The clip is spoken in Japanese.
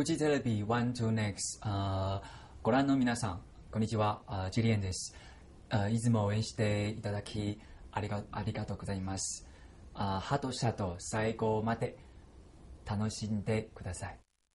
フジテレビ 1-2-NEXT ご覧の皆さん、こんにちは、あジュリエンです。いつも応援していただきありがありがとうございます。あハトシャト最後まで楽しんでください。